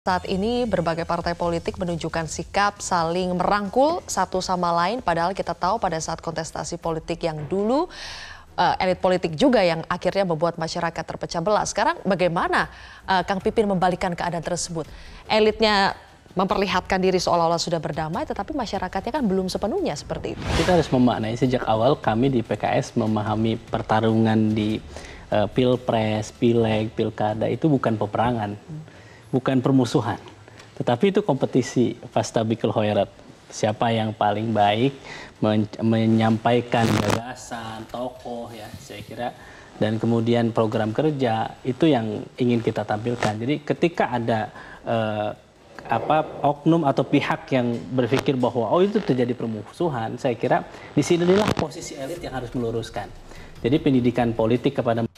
Saat ini berbagai partai politik menunjukkan sikap saling merangkul satu sama lain padahal kita tahu pada saat kontestasi politik yang dulu uh, elit politik juga yang akhirnya membuat masyarakat terpecah belah. Sekarang bagaimana uh, Kang Pipin membalikan keadaan tersebut? Elitnya memperlihatkan diri seolah-olah sudah berdamai tetapi masyarakatnya kan belum sepenuhnya seperti itu. Kita harus memaknai sejak awal kami di PKS memahami pertarungan di uh, Pilpres, Pileg, Pilkada itu bukan peperangan bukan permusuhan, tetapi itu kompetisi bikul khairat. Siapa yang paling baik men menyampaikan gagasan, tokoh ya, saya kira dan kemudian program kerja itu yang ingin kita tampilkan. Jadi ketika ada eh, apa oknum atau pihak yang berpikir bahwa oh itu terjadi permusuhan, saya kira di sinilah posisi elit yang harus meluruskan. Jadi pendidikan politik kepada